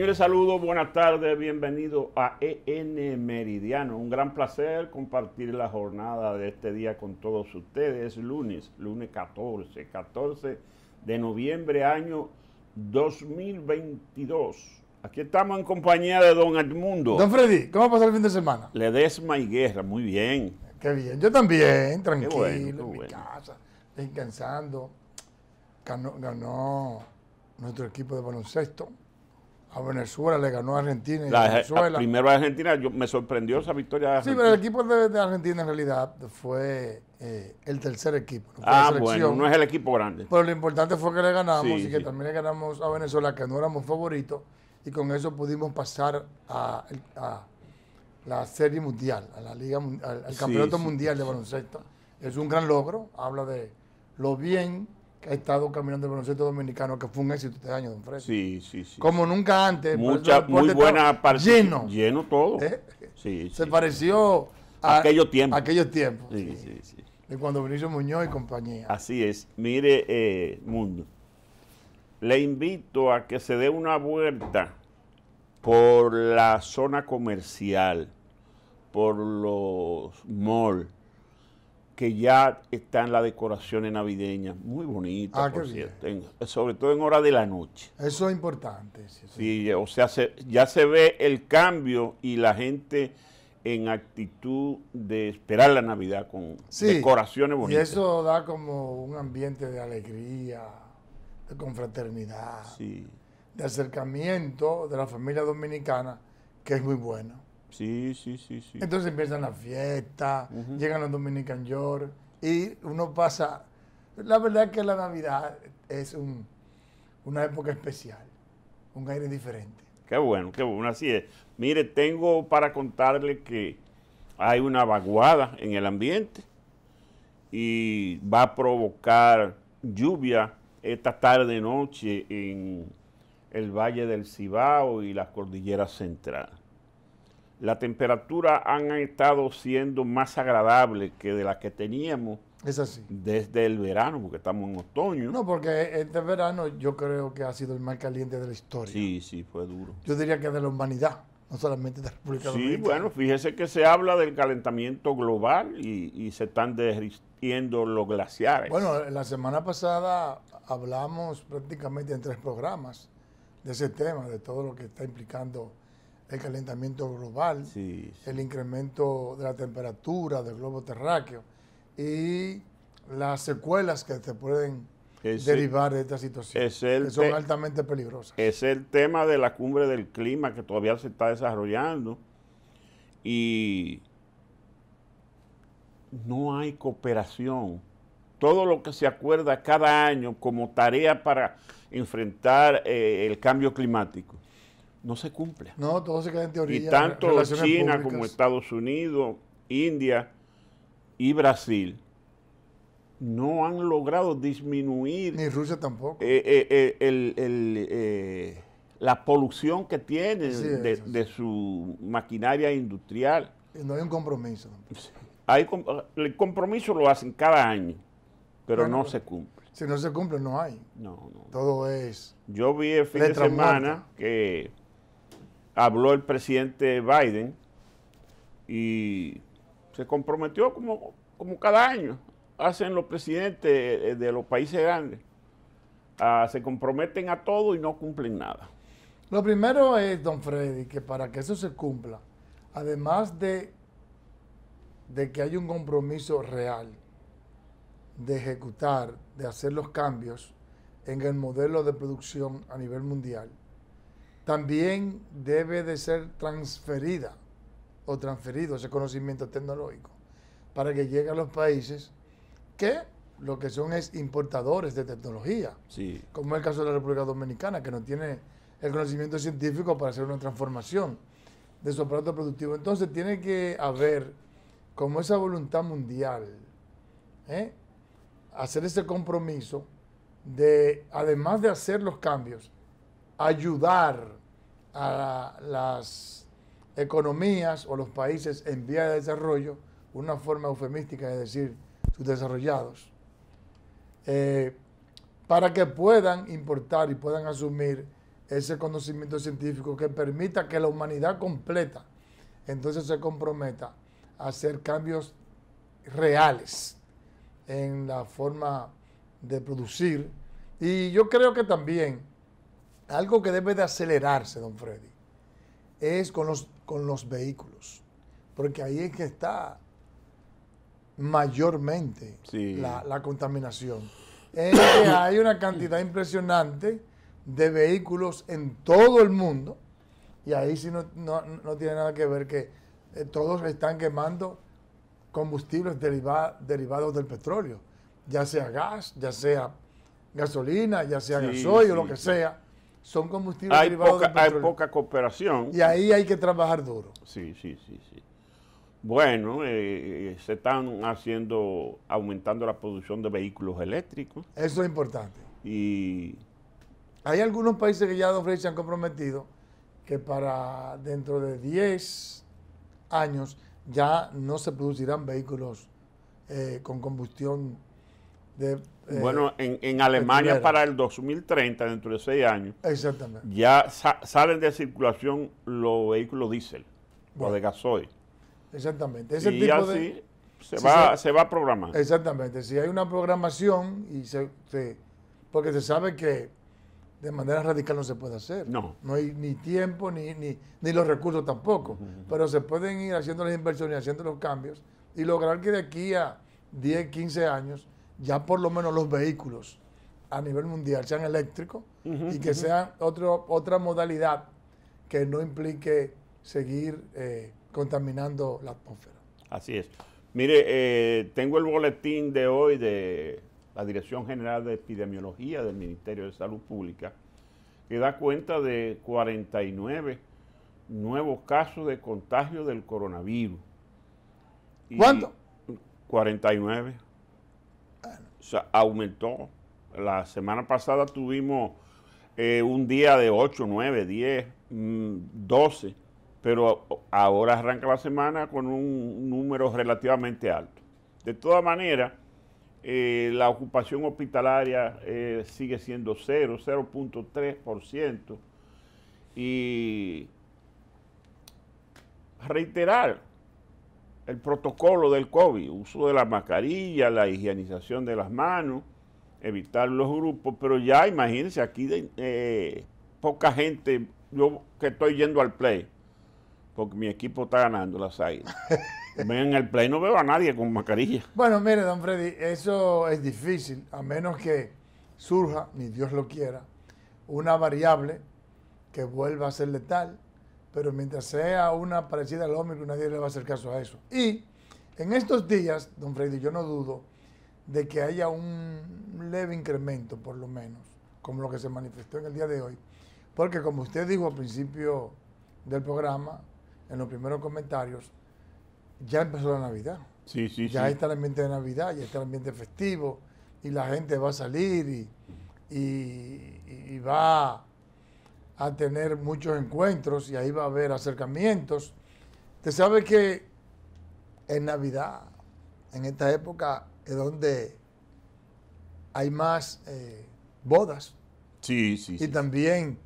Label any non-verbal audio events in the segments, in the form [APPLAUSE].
Señores, saludos, buenas tardes, bienvenidos a EN Meridiano. Un gran placer compartir la jornada de este día con todos ustedes. Es lunes, lunes 14, 14 de noviembre, año 2022. Aquí estamos en compañía de don Edmundo. Don Freddy, ¿cómo pasó el fin de semana? Ledesma y Guerra, muy bien. Qué bien, yo también, tranquilo, bueno, en mi casa, descansando. ganó nuestro equipo de baloncesto a Venezuela, le ganó a Argentina. Y Venezuela. primero a Argentina, yo, me sorprendió esa victoria. De sí, pero el equipo de, Argentina en realidad fue eh, el tercer equipo. No ah, bueno, no es el equipo grande. Pero lo importante fue que le ganamos y que también le ganamos a Venezuela, que no éramos favoritos, y con eso pudimos pasar a, la Serie Mundial, a la Liga, al, Campeonato Mundial de Baloncesto. Es un gran logro, habla de lo bien que ha estado caminando el baloncesto dominicano, que fue un éxito este año, don Fred. Sí, sí, sí. Como nunca antes. Mucha, muy buena partida. Lleno. Lleno todo. ¿Eh? Sí, Se pareció a aquellos tiempos. Aquellos tiempos. Sí, sí, sí. De cuando Vinicio Muñoz y compañía. Así es. Mire, eh, Mundo, le invito a que se dé una vuelta por la zona comercial, por los malls que ya están las decoraciones navideñas, muy bonitas, ah, por cierto, sobre todo en hora de la noche. Eso es importante. Sí, o sea, ya se ve el cambio y la gente en actitud de esperar la Navidad con decoraciones bonitas. Y eso da como un ambiente de alegría, de confraternidad, de acercamiento de la familia dominicana, que es muy bueno. Sí, sí, sí, sí. Entonces empiezan las fiestas, llegan los Dominican York y uno pasa... La verdad es que la Navidad es una época especial, un aire diferente. Qué bueno, qué bueno, así es. Mire, tengo para contarle que hay una vaguada en el ambiente y va a provocar lluvia esta tarde-noche en el Valle del Cibao y las Cordilleras Centrales la temperatura han estado siendo más agradable que de la que teníamos desde el verano, porque estamos en otoño. No, porque este verano yo creo que ha sido el más caliente de la historia. Sí, sí, fue duro. Yo diría que de la humanidad, no solamente de la República Dominicana. Sí, bueno, fíjese que se habla del calentamiento global y, se están derritiendo los glaciares. Bueno, la semana pasada hablamos prácticamente en tres programas de ese tema, de todo lo que está implicando el calentamiento global, el incremento de la temperatura del globo terráqueo y las secuelas que se pueden derivar de esta situación, que son altamente peligrosas. Es el tema de la cumbre del clima que todavía se está desarrollando y no hay cooperación. Todo lo que se acuerda cada año como tarea para enfrentar eh, el cambio climático no se cumple. No, todo se queda en teoría. Y tanto China como Estados Unidos, India y Brasil no han logrado disminuir. Ni Rusia tampoco. Eh, eh, eh, la polución que tienen de, su maquinaria industrial. No hay un compromiso. Hay, el compromiso lo hacen cada año, pero no se cumple. Si no se cumple, no hay. No, no. Todo es. Yo vi el fin de semana que habló el presidente Biden y se comprometió como, como cada año hacen los presidentes eh, de los países grandes. Ah, se comprometen a todo y no cumplen nada. Lo primero es, don Freddy, que para que eso se cumpla, además de, de que haya un compromiso real de ejecutar, de hacer los cambios en el modelo de producción a nivel mundial, también debe de ser transferida o transferido ese conocimiento tecnológico para que llegue a los países que lo que son es importadores de tecnología, como es el caso de la República Dominicana, que no tiene el conocimiento científico para hacer una transformación de su aparato productivo. Entonces tiene que haber como esa voluntad mundial, ¿eh? hacer ese compromiso de, además de hacer los cambios, ayudar a las economías o los países en vía de desarrollo, una forma eufemística, es decir, sus eh, para que puedan importar y puedan asumir ese conocimiento científico que permita que la humanidad completa entonces se comprometa a hacer cambios reales en la forma de producir. Y yo creo que también algo que debe de acelerarse, don Freddy, es con los, con los vehículos, porque ahí es que está mayormente la, contaminación. hay una cantidad impresionante de vehículos en todo el mundo, y ahí sí no, tiene nada que ver que eh, todos están quemando combustibles derivados del petróleo, ya sea gas, ya sea gasolina, ya sea gasoil o lo que sea son combustibles privados derivados poca, Hay poca cooperación. Y ahí hay que trabajar duro. Sí, sí, sí, sí. Bueno, eh, eh, se están haciendo, aumentando la producción de vehículos eléctricos. Eso es importante. Y hay algunos países que ya, se han comprometido que para dentro de 10 años ya no se producirán vehículos eh, con combustión de eh, bueno, en, Alemania para el 2030, dentro de seis años, ya salen de circulación los vehículos diésel, o de gasoil. Exactamente. y así se, va, se, a programar. Exactamente. Si hay una programación y se, porque se sabe que de manera radical no se puede hacer. No. No hay ni tiempo ni, ni, los recursos tampoco. Pero se pueden ir haciendo las inversiones, haciendo los cambios y lograr que de aquí a 10, 15 años ya por lo menos los vehículos a nivel mundial sean eléctricos y que sea otra modalidad que no implique seguir eh, contaminando la atmósfera. Así es. Mire, eh, tengo el boletín de hoy de la Dirección General de Epidemiología del Ministerio de Salud Pública, que da cuenta de 49 nuevos casos de contagio del coronavirus. ¿Cuánto? 49 aumentó. La semana pasada tuvimos eh, un día de 8, 9, 10, 12, pero ahora arranca la semana con un número relativamente alto. De todas maneras, eh, la ocupación hospitalaria eh, sigue siendo 0, 0.3%. Y reiterar, el protocolo del COVID, uso de la mascarilla, la higienización de las manos, evitar los grupos, pero ya imagínense aquí eh, poca gente, yo que estoy yendo al play, porque mi equipo está ganando las águilas. [LAUGHS] En el play, no veo a nadie con mascarilla. Bueno, mire, don Freddy, eso es difícil, a menos que surja, ni Dios lo quiera, una variable que vuelva a ser letal pero mientras sea una parecida al Omicron, nadie le va a hacer caso a eso. Y en estos días, don Freddy, yo no dudo de que haya un leve incremento, por lo menos, como lo que se manifestó en el día de hoy, porque como usted dijo al principio del programa, en los primeros comentarios, ya empezó la Navidad. Sí, sí, ya está el ambiente de Navidad, ya está el ambiente festivo, y la gente va a salir y va a tener muchos encuentros y ahí va a haber acercamientos. Usted sabe que en Navidad, en esta época, es donde hay más eh, bodas. Sí, sí. Y también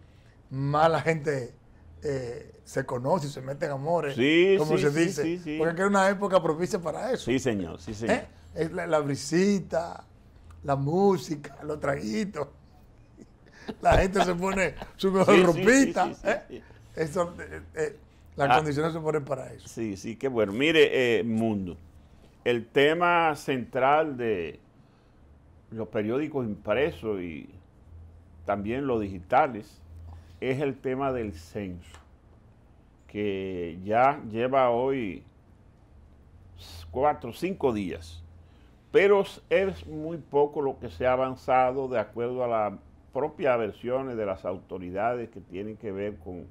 más la gente eh, se conoce y se en amores. Sí, como se dice. Porque es una época propicia para eso. Sí, señor, sí, señor. ¿Eh? Es la, la brisita, la música, los traguitos la gente se pone su mejor ropita. las condiciones se ponen para eso. Sí, sí, qué bueno. Mire, eh, mundo, el tema central de los periódicos impresos y también los digitales es el tema del censo, que ya lleva hoy cuatro, cinco días, pero es muy poco lo que se ha avanzado de acuerdo a la propias versiones de las autoridades que tienen que ver con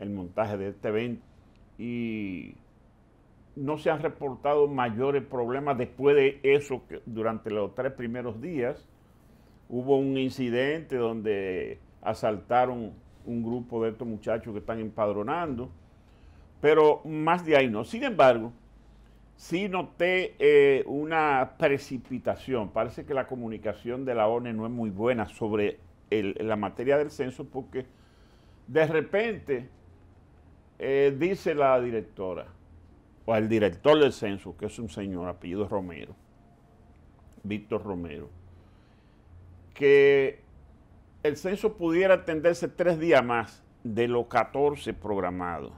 el montaje de este evento y no se han reportado mayores problemas después de eso que durante los tres primeros días. Hubo un incidente donde asaltaron un grupo de estos muchachos que están empadronando, pero más de ahí no. Sin embargo, sí noté eh, una precipitación. Parece que la comunicación de la ONU e no es muy buena sobre la materia del censo porque de repente eh, dice la directora o el director del censo, que es un señor, apellido Romero, Víctor Romero, que el censo pudiera atenderse tres días más de los 14 programados.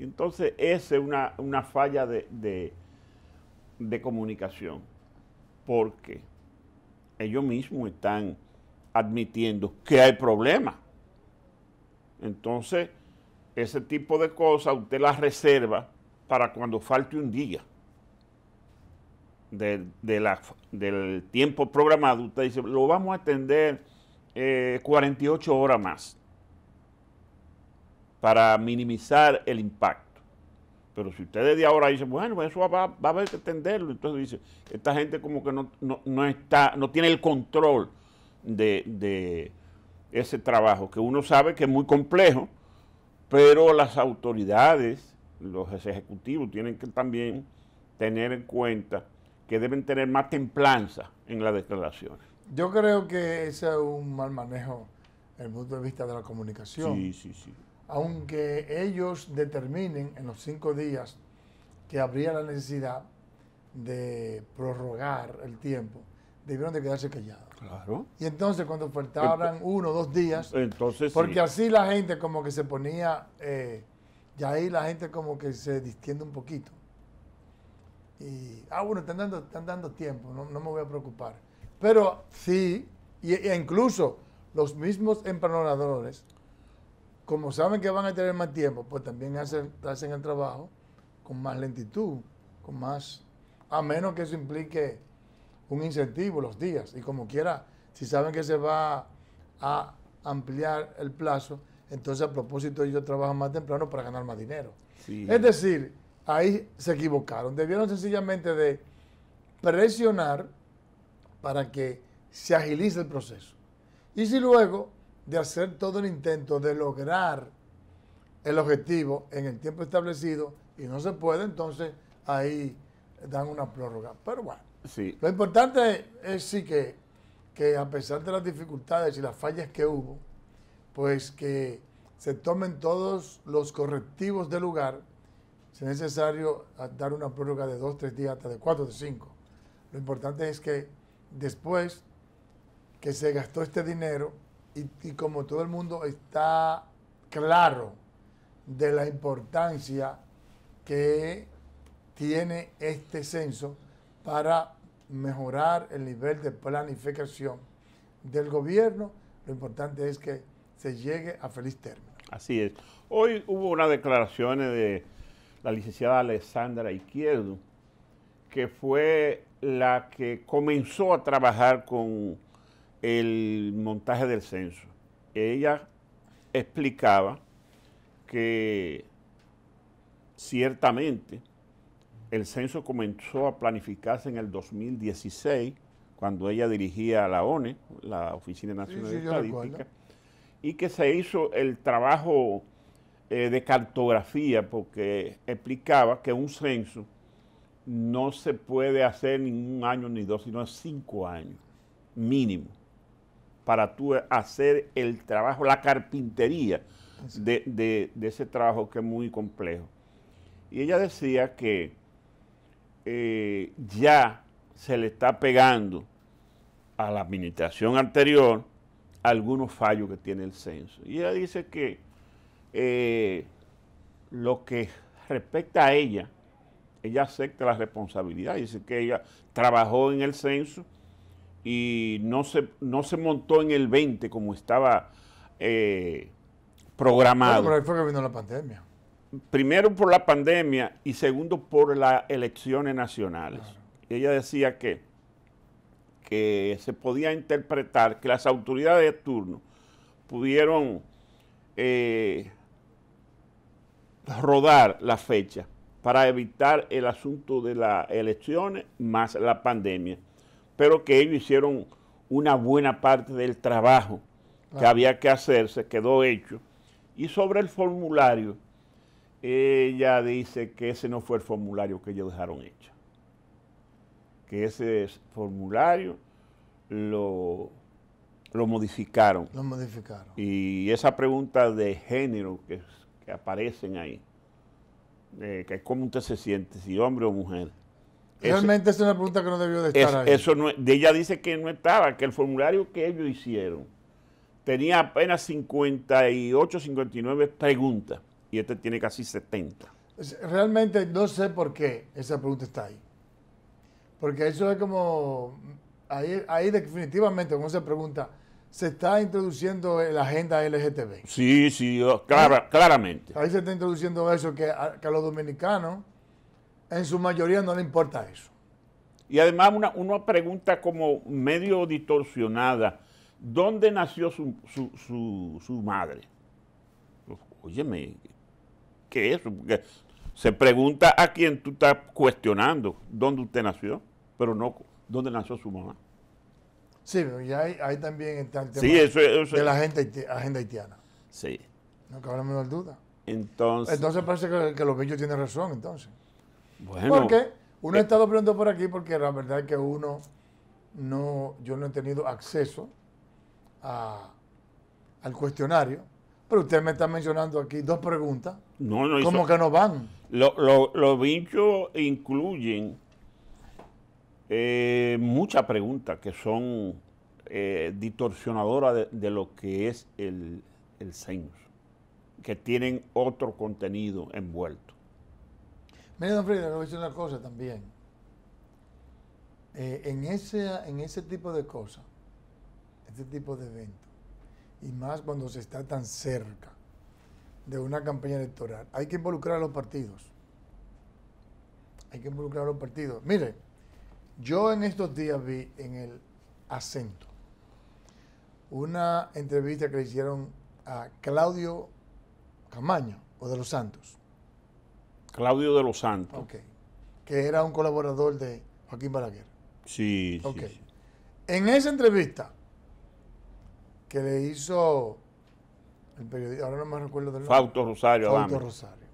Entonces, esa es una, falla de comunicación, porque ellos mismos están admitiendo que hay problemas. Entonces, ese tipo de cosas usted las reserva para cuando falte un día del tiempo programado. Usted dice, lo vamos a atender 48 eh, horas más para minimizar el impacto. Pero si usted desde ahora dice, bueno, eso va, a haber que atenderlo, entonces dice, esta gente como que no está, no tiene el control de, ese trabajo, que uno sabe que es muy complejo, pero las autoridades, los ejecutivos tienen que también tener en cuenta que deben tener más templanza en las declaraciones. Yo creo que ese es un mal manejo desde el punto de vista de la comunicación. Sí, sí, sí. Aunque ellos determinen en los cinco días que habría la necesidad de prorrogar el tiempo, debieron de quedarse callados. Claro. Y entonces cuando faltaban uno o dos días, entonces porque así la gente como que se ponía, eh, y ahí la gente como que se distiende un poquito. Y, ah, bueno, están dando, están dando tiempo, no, me voy a preocupar. Pero sí, y, e incluso los mismos empanadores, como saben que van a tener más tiempo, pues también hacen, hacen el trabajo con más lentitud, con más, a menos que eso implique un incentivo los días y como quiera, si saben que se va a ampliar el plazo, entonces a propósito ellos trabajan más temprano para ganar más dinero. Es decir, ahí se equivocaron. Debieron sencillamente de presionar para que se agilice el proceso. Y si luego de hacer todo el intento de lograr el objetivo en el tiempo establecido y no se puede, entonces ahí dan una prórroga. Pero bueno, lo importante es sí que, a pesar de las dificultades y las fallas que hubo, pues que se tomen todos los correctivos del lugar, si es necesario dar una prórroga de dos, tres días, hasta de cuatro, de cinco. Lo importante es que después que se gastó este dinero y como todo el mundo está claro de la importancia que tiene este censo, para mejorar el nivel de planificación del gobierno. Lo importante es que se llegue a feliz término. Así es. Hoy hubo unas declaraciones de la licenciada Alessandra Izquierdo, que fue la que comenzó a trabajar con el montaje del censo. Ella explicaba que ciertamente el censo comenzó a planificarse en el 2016, cuando ella dirigía la ONE, la Oficina Nacional de Estadística, y que se hizo el trabajo eh, de cartografía, porque explicaba que un censo no se puede hacer un año ni dos, sino cinco años mínimo para tú hacer el trabajo, la carpintería de ese trabajo que es muy complejo. Y ella decía que eh, ya se le está pegando a la administración anterior algunos fallos que tiene el censo. Y ella dice que eh, lo que respecta a ella, ella acepta la responsabilidad. Dice que ella trabajó en el censo y no se, no se montó en el 20 como estaba eh, programado. ahí fue que vino la pandemia primero por la pandemia y segundo por las elecciones nacionales. Ella decía que, que se podía interpretar que las autoridades de turno pudieron eh, rodar la fecha para evitar el asunto de las elecciones más la pandemia, pero que ellos hicieron una buena parte del trabajo que había que hacerse quedó hecho. Y sobre el formulario, ella dice que ese no fue el formulario que ellos dejaron hecho. Que ese formulario lo, modificaron. Lo modificaron. Y esa pregunta de género que, aparecen ahí, que eh, que cómo usted se siente, si hombre o mujer. Realmente es una pregunta que no debió de estar ahí. ella dice que no estaba, que el formulario que ellos hicieron tenía apenas 58, 59 preguntas y este tiene casi 70. Realmente no sé por qué esa pregunta está ahí. Porque eso es como, mm, ahí, definitivamente como se pregunta, se está introduciendo la agenda LGTB. Sí, sí, claramente. Ahí se está introduciendo eso que a, los dominicanos en su mayoría no le importa eso. Y además una, pregunta como medio distorsionada. ¿Dónde nació su, su madre? Óyeme, eso? Porque se pregunta a quien tú estás cuestionando dónde usted nació, pero no dónde nació su mamá. Sí, pero ya hay, también el tema de la gente, agenda haitiana. Sí. No duda. Entonces, entonces parece que, los bichos tienen razón, entonces. Bueno. Porque uno ha estado preguntando por aquí porque la verdad es que uno no, yo no he tenido acceso al cuestionario usted me está mencionando aquí dos preguntas. No, ¿Cómo que no van? Los bichos incluyen eh, muchas preguntas que son eh, distorsionadoras de, lo que es el, el censo, que tienen otro contenido envuelto. Mire, don Frida, le voy a decir una cosa también. Eh, en, ese, en ese tipo de cosas, este tipo de eventos, y más cuando se está tan cerca de una campaña electoral. Hay que involucrar a los partidos. Hay que involucrar a los partidos. Mire, yo en estos días vi en el acento una entrevista que le hicieron a Claudio Camaño o de los Santos. Claudio de los Santos. Ok. Que era un colaborador de Joaquín Balaguer. Sí, sí. En esa entrevista, que le hizo el periódico, ahora no me recuerdo del nombre. Fausto Rosario. Fausto Rosario.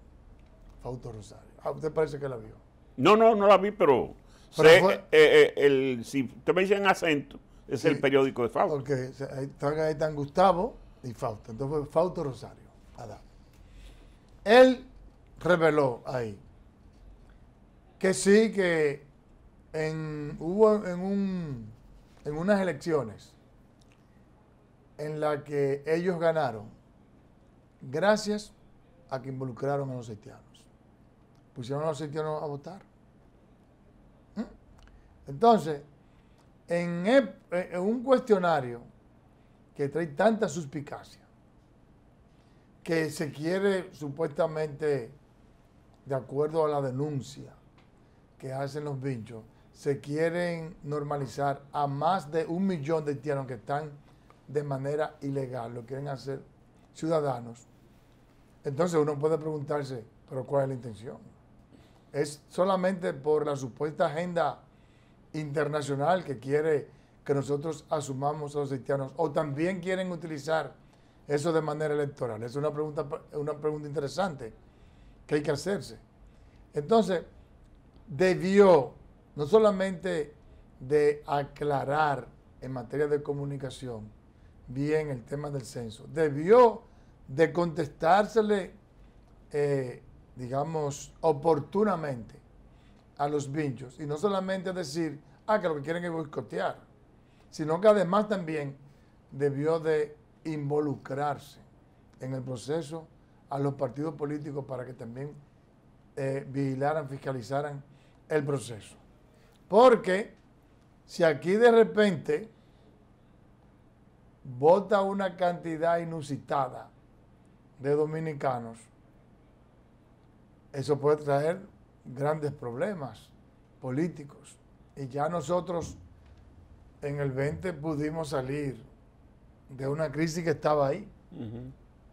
Fausto Rosario. Ah, usted parece que la vio? No, no, no la vi, pero, eh, eh, el, si usted me dice en acento, es el periódico de Fausto. Porque ahí están, Gustavo y Fausto. Entonces fue Fausto Rosario. Adán. Él reveló ahí que sí, que hubo en, un, en unas elecciones en la que ellos ganaron gracias a que involucraron a los haitianos. Pusieron a los haitianos a votar. ¿Mm? Entonces, en, eh, en un cuestionario que trae tanta suspicacia, que se quiere supuestamente, de acuerdo a la denuncia que hacen los bichos, se quieren normalizar a más de un millón de haitianos que están de manera ilegal, lo quieren hacer ciudadanos. Entonces uno puede preguntarse, pero ¿cuál es la intención? ¿Es solamente por la supuesta agenda internacional que quiere que nosotros asumamos a los haitianos o también quieren utilizar eso de manera electoral? Es una pregunta, una pregunta interesante que hay que hacerse. Entonces, debió no solamente de aclarar en materia de comunicación, bien el tema del censo. Debió de contestársele, eh, digamos, oportunamente a los vinchos y no solamente decir, ah, que lo que quieren es boicotear, sino que además también debió de involucrarse en el proceso a los partidos políticos para que también eh, vigilaran, fiscalizaran el proceso. Porque si aquí de repente vota una cantidad inusitada de dominicanos, eso puede traer grandes problemas políticos. Y ya nosotros en el 20 pudimos salir de una crisis que estaba ahí.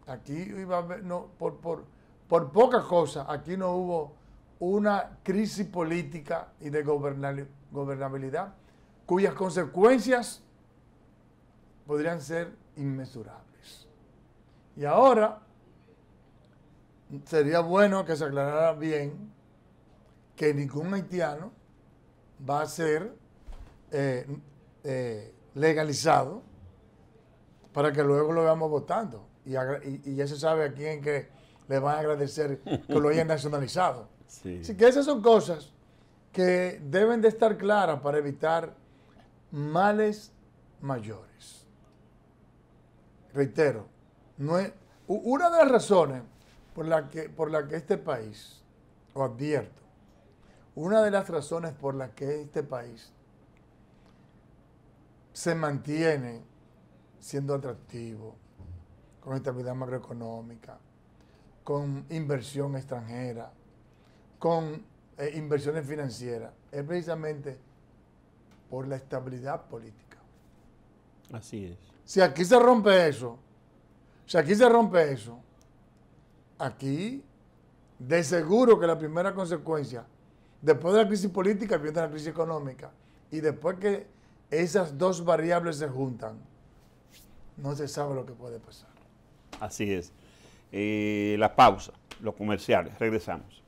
Aquí iba no, por, por, por pocas cosas, aquí no hubo una crisis política y de gobernabilidad cuyas consecuencias podrían ser inmesurables. Y ahora sería bueno que se aclarara bien que ningún haitiano va a ser eh, eh, legalizado para que luego lo veamos votando. Y, ya se sabe a quién que le van a agradecer que lo hayan [LAUGHS] nacionalizado. Así que esas son cosas que deben de estar claras para evitar males mayores reitero, no es, una de las razones por la, que, por la que este país, o advierto, una de las razones por las que este país se mantiene siendo atractivo, con estabilidad macroeconómica, con inversión extranjera, con eh, inversiones financieras, es precisamente por la estabilidad política. Así es. Si aquí se rompe eso, si aquí se rompe eso, aquí de seguro que la primera consecuencia, después de la crisis política, viene la crisis económica. Y después que esas dos variables se juntan, no se sabe lo que puede pasar. Así es. Eh, la pausa, los comerciales, regresamos.